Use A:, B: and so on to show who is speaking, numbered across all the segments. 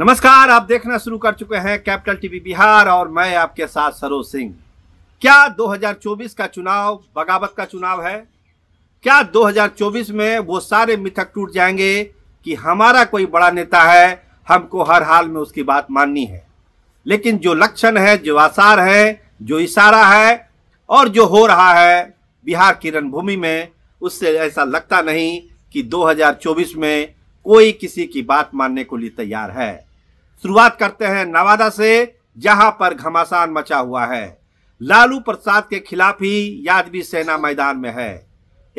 A: नमस्कार आप देखना शुरू कर चुके हैं कैपिटल टीवी बिहार और मैं आपके साथ सरोज सिंह क्या 2024 का चुनाव बगावत का चुनाव है क्या 2024 में वो सारे मिथक टूट जाएंगे कि हमारा कोई बड़ा नेता है हमको हर हाल में उसकी बात माननी है लेकिन जो लक्षण है जो आसार है जो इशारा है और जो हो रहा है बिहार की रणभूमि में उससे ऐसा लगता नहीं कि 2024 में कोई किसी की बात मानने को लिए तैयार है शुरुआत करते हैं नवादा से जहां पर घमासान मचा हुआ है लालू प्रसाद के खिलाफ ही यादवी सेना मैदान में है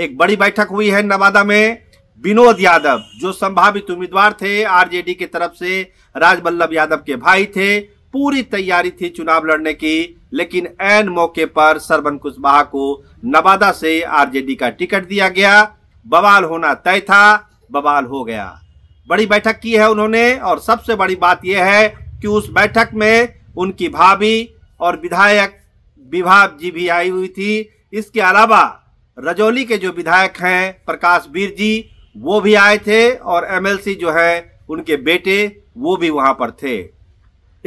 A: एक बड़ी बैठक हुई है नवादा में विनोद यादव जो संभावित उम्मीदवार थे आरजेडी की तरफ से राजबल्लभ यादव के भाई थे पूरी तैयारी थी चुनाव लड़ने की लेकिन एन मौके पर सरबन कुशवाहा को नवादा से आरजेडी का टिकट दिया गया बवाल होना तय था बवाल हो गया बड़ी बैठक की है उन्होंने और सबसे बड़ी बात यह है कि उस बैठक में उनकी भाभी और विधायक विभाग जी भी आई हुई थी इसके अलावा रजौली के जो विधायक हैं प्रकाश वीर जी वो भी आए थे और एमएलसी जो है उनके बेटे वो भी वहां पर थे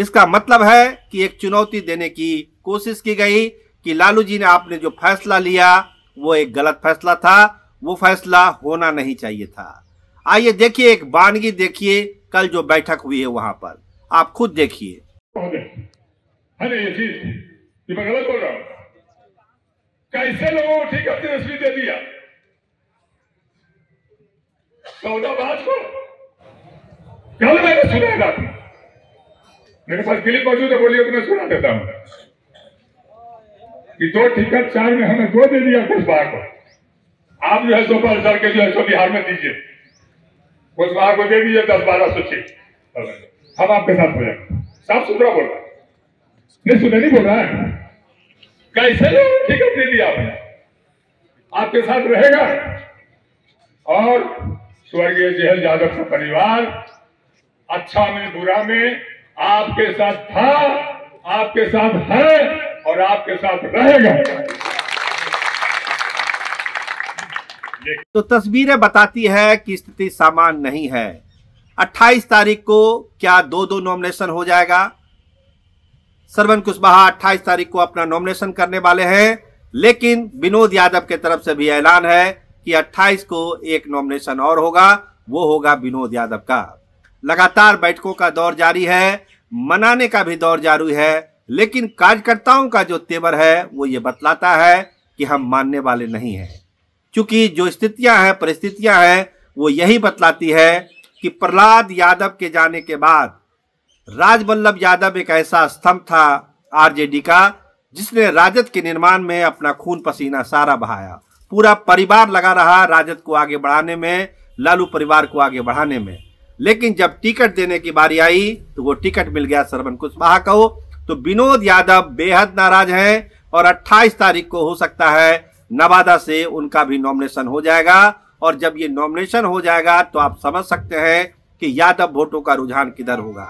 A: इसका मतलब है कि एक चुनौती देने की कोशिश की गई कि लालू जी ने आपने जो फैसला लिया वो एक गलत फैसला था वो फैसला होना नहीं चाहिए था आइए देखिए एक बानगी देखिए कल जो बैठक हुई है वहां पर आप खुद देखिए कैसे लोगों को ठीक अपनी तस्वीर दे दिया चौदहबाज को कल मैंने सुना था मेरे पास क्लिप मौजूद है बोलिए तो मैं सुना देता हूं कि दो टिकट चार में हमें दो दे दिया किस बार को आप जो है सो पर के जो है सो बिहार में दीजिए कुछ वहां को दे दीजिए दस बारह सौ छह हम आपके साथ हो जाएंगे साफ सुथरा बोल रहा है नहीं सुने नहीं बोल रहा है कैसे टिकट दे दिया आपने आपके साथ रहेगा और स्वर्गीय जहल यादव का परिवार अच्छा में बुरा में आपके साथ था आपके साथ है और आपके साथ रहेगा तो तस्वीरें बताती है कि स्थिति सामान्य नहीं है 28 तारीख को क्या दो दो नॉमिनेशन हो जाएगा सरवन कुशवाहा अट्ठाईस तारीख को अपना नॉमिनेशन करने वाले हैं लेकिन विनोद यादव के तरफ से भी ऐलान है कि 28 को एक नॉमिनेशन और होगा वो होगा विनोद यादव का लगातार बैठकों का दौर जारी है मनाने का भी दौर जारी है लेकिन कार्यकर्ताओं का जो तेवर है वो ये बतलाता है कि हम मानने वाले नहीं हैं क्योंकि जो स्थितियां हैं परिस्थितियां हैं वो यही बतलाती है कि प्रहलाद यादव के जाने के बाद राजवल्लभ यादव एक ऐसा स्तंभ था आरजेडी का जिसने राजद के निर्माण में अपना खून पसीना सारा बहाया पूरा परिवार लगा रहा राजद को आगे बढ़ाने में लालू परिवार को आगे बढ़ाने में लेकिन जब टिकट देने की बारी आई तो वो टिकट मिल गया सरवन कुशवाहा को तो विनोद यादव बेहद नाराज हैं और 28 तारीख को हो सकता है नवादा से उनका भी नॉमिनेशन हो जाएगा और जब ये नॉमिनेशन हो जाएगा तो आप समझ सकते हैं कि यादव वोटों का रुझान किधर होगा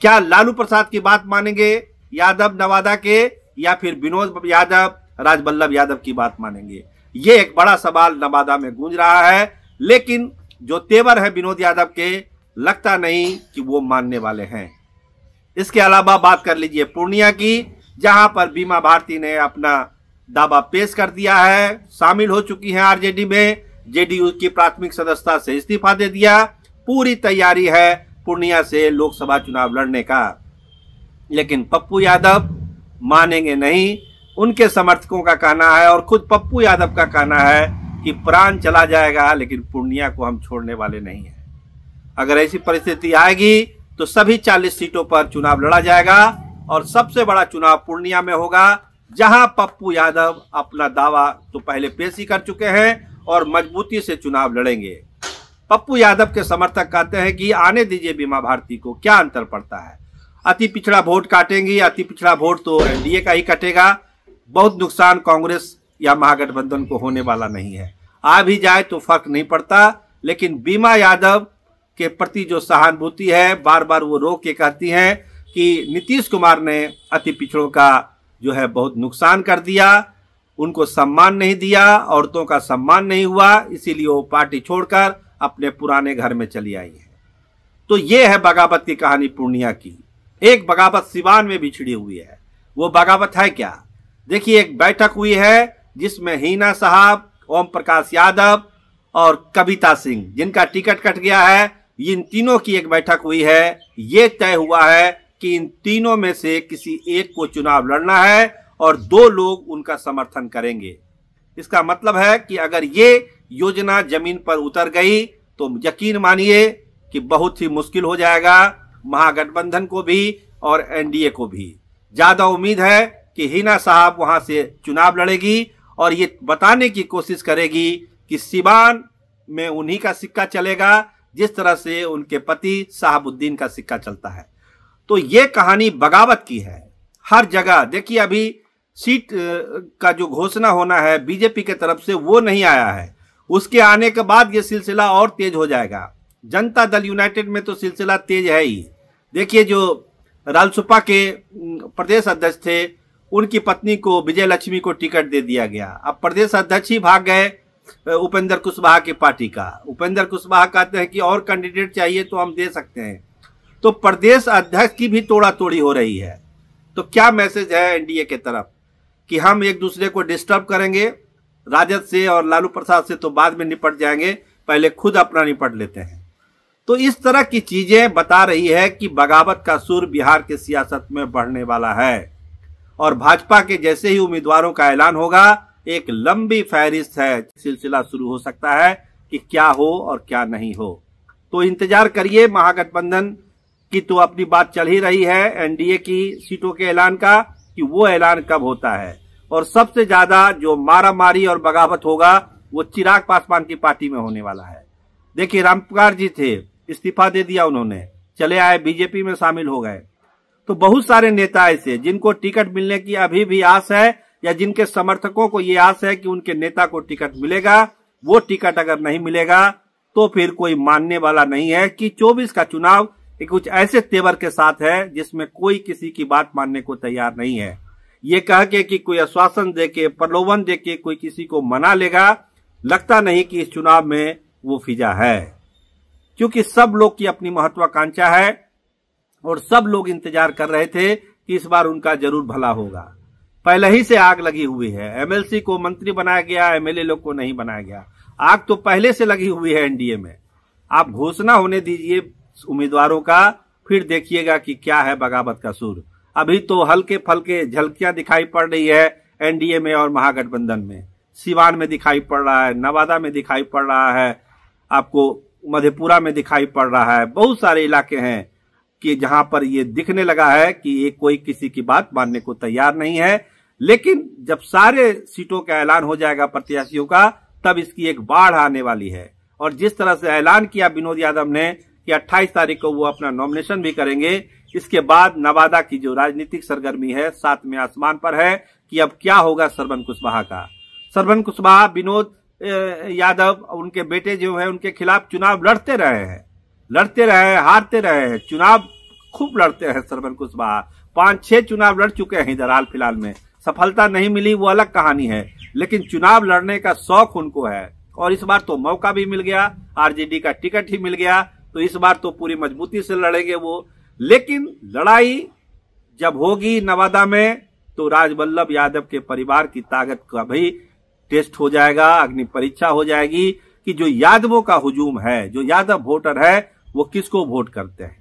A: क्या लालू प्रसाद की बात मानेंगे यादव नवादा के या फिर विनोद यादव राजबल्लभ यादव की बात मानेंगे ये एक बड़ा सवाल नवादा में गूंज रहा है लेकिन जो तेवर है विनोद यादव के लगता नहीं कि वो मानने वाले हैं इसके अलावा बात कर लीजिए पूर्णिया की जहां पर बीमा भारती ने अपना दावा पेश कर दिया है शामिल हो चुकी हैं आरजेडी में जेडीयू की प्राथमिक सदस्यता से इस्तीफा दे दिया पूरी तैयारी है पूर्णिया से लोकसभा चुनाव लड़ने का लेकिन पप्पू यादव मानेंगे नहीं उनके समर्थकों का कहना है और खुद पप्पू यादव का कहना है कि प्राण चला जाएगा लेकिन पूर्णिया को हम छोड़ने वाले नहीं हैं अगर ऐसी परिस्थिति आएगी तो सभी 40 सीटों पर चुनाव लड़ा जाएगा और सबसे बड़ा चुनाव पूर्णिया में होगा जहां पप्पू यादव अपना दावा तो पहले पेश ही कर चुके हैं और मजबूती से चुनाव लड़ेंगे पप्पू यादव के समर्थक कहते हैं कि आने दीजिए बीमा भारती को क्या अंतर पड़ता है अति पिछड़ा वोट काटेंगी अति पिछड़ा वोट तो एनडीए का ही कटेगा बहुत नुकसान कांग्रेस या महागठबंधन को होने वाला नहीं है आ भी जाए तो फर्क नहीं पड़ता लेकिन बीमा यादव के प्रति जो सहानुभूति है बार बार वो रो के कहती हैं कि नीतीश कुमार ने अति पिछड़ों का जो है बहुत नुकसान कर दिया उनको सम्मान नहीं दिया औरतों का सम्मान नहीं हुआ इसीलिए वो पार्टी छोड़कर अपने पुराने घर में चली आई है तो ये है बगावत की कहानी पूर्णिया की एक बगावत सिवान में भी छिड़ी हुई है वो बगावत है क्या देखिए एक बैठक हुई है जिसमें हीना साहब ओम प्रकाश यादव और कविता सिंह जिनका टिकट कट गया है इन तीनों की एक बैठक हुई है ये तय हुआ है कि इन तीनों में से किसी एक को चुनाव लड़ना है और दो लोग उनका समर्थन करेंगे इसका मतलब है कि अगर ये योजना जमीन पर उतर गई तो यकीन मानिए कि बहुत ही मुश्किल हो जाएगा महागठबंधन को भी और एनडीए को भी ज्यादा उम्मीद है कि हिना साहब वहां से चुनाव लड़ेगी और ये बताने की कोशिश करेगी कि सिवान में उन्हीं का सिक्का चलेगा जिस तरह से उनके पति साहबुद्दीन का सिक्का चलता है तो ये कहानी बगावत की है हर जगह देखिए अभी सीट का जो घोषणा होना है बीजेपी के तरफ से वो नहीं आया है उसके आने के बाद ये सिलसिला और तेज हो जाएगा जनता दल यूनाइटेड में तो सिलसिला तेज है ही देखिए जो रालसुपा के प्रदेश अध्यक्ष थे उनकी पत्नी को विजय लक्ष्मी को टिकट दे दिया गया अब प्रदेश अध्यक्ष ही भाग गए उपेंद्र कुशवाहा की पार्टी का उपेंद्र कुशवाहा कहते हैं कि और कैंडिडेट चाहिए तो हम दे सकते हैं तो प्रदेश अध्यक्ष की भी तोड़ा तोड़ी हो रही है तो क्या मैसेज है एनडीए के तरफ कि हम एक दूसरे को डिस्टर्ब करेंगे राजद से और लालू प्रसाद से तो बाद में निपट जाएंगे पहले खुद अपना निपट लेते हैं तो इस तरह की चीजें बता रही है कि बगावत का सुर बिहार के सियासत में बढ़ने वाला है और भाजपा के जैसे ही उम्मीदवारों का ऐलान होगा एक लंबी फहरिस्त है सिलसिला शुरू हो सकता है कि क्या हो और क्या नहीं हो तो इंतजार करिए महागठबंधन की तो अपनी बात चल ही रही है एनडीए की सीटों के ऐलान का कि वो ऐलान कब होता है और सबसे ज्यादा जो मारामारी और बगावत होगा वो चिराग पासवान की पार्टी में होने वाला है देखिए रामपुकार जी थे इस्तीफा दे दिया उन्होंने चले आए बीजेपी में शामिल हो गए तो बहुत सारे नेता ऐसे जिनको टिकट मिलने की अभी भी आस है या जिनके समर्थकों को ये आस है कि उनके नेता को टिकट मिलेगा वो टिकट अगर नहीं मिलेगा तो फिर कोई मानने वाला नहीं है कि 24 का चुनाव ये कुछ ऐसे तेवर के साथ है जिसमें कोई किसी की बात मानने को तैयार नहीं है ये कह के कि कोई आश्वासन दे के प्रलोभन दे के कोई किसी को मना लेगा लगता नहीं कि इस चुनाव में वो फिजा है क्योंकि सब लोग की अपनी महत्वाकांक्षा है और सब लोग इंतजार कर रहे थे कि इस बार उनका जरूर भला होगा पहले ही से आग लगी हुई है एमएलसी को मंत्री बनाया गया एमएलए लोग को नहीं बनाया गया आग तो पहले से लगी हुई है एनडीए में आप घोषणा होने दीजिए उम्मीदवारों का फिर देखिएगा कि क्या है बगावत का सुर अभी तो हल्के फलके झलकियां दिखाई पड़ रही है एनडीए में और महागठबंधन में सिवान में दिखाई पड़ रहा है नवादा में दिखाई पड़ रहा है आपको मधेपुरा में दिखाई पड़ रहा है बहुत सारे इलाके हैं कि जहां पर ये दिखने लगा है कि ये कोई किसी की बात मानने को तैयार नहीं है लेकिन जब सारे सीटों का ऐलान हो जाएगा प्रत्याशियों का तब इसकी एक बाढ़ आने वाली है और जिस तरह से ऐलान किया विनोद यादव ने कि 28 तारीख को वो अपना नॉमिनेशन भी करेंगे इसके बाद नवादा की जो राजनीतिक सरगर्मी है साथ में आसमान पर है कि अब क्या होगा सरवन कुशवाहा का सरवन कुशवाहा विनोद यादव उनके बेटे जो है उनके खिलाफ चुनाव लड़ते रहे हैं लड़ते रहे हैं हारते रहे हैं चुनाव खूब लड़ते हैं सरवन कुशवाहा पांच छह चुनाव लड़ चुके हैं इधर हाल फिलहाल में सफलता नहीं मिली वो अलग कहानी है लेकिन चुनाव लड़ने का शौक उनको है और इस बार तो मौका भी मिल गया आरजेडी का टिकट ही मिल गया तो इस बार तो पूरी मजबूती से लड़ेंगे वो लेकिन लड़ाई जब होगी नवादा में तो राजवल्लभ यादव के परिवार की ताकत का भी टेस्ट हो जाएगा अग्नि परीक्षा हो जाएगी कि जो यादवों का हुजूम है जो यादव वोटर है वो किसको वोट करते हैं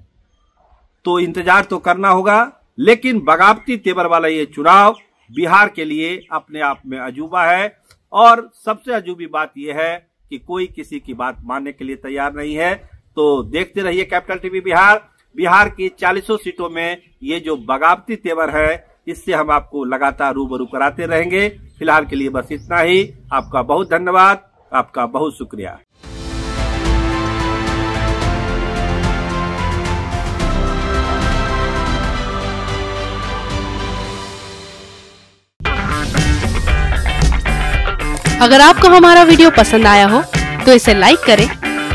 A: तो इंतजार तो करना होगा लेकिन बगावती तेवर वाला ये चुनाव बिहार के लिए अपने आप में अजूबा है और सबसे अजूबी बात यह है कि कोई किसी की बात मानने के लिए तैयार नहीं है तो देखते रहिए कैपिटल टीवी बिहार बिहार की चालीसों सीटों में ये जो बगावती तेवर है इससे हम आपको लगातार रूबरू कराते रहेंगे फिलहाल के लिए बस इतना ही आपका बहुत धन्यवाद आपका बहुत शुक्रिया अगर आपको हमारा वीडियो पसंद आया हो तो इसे लाइक करें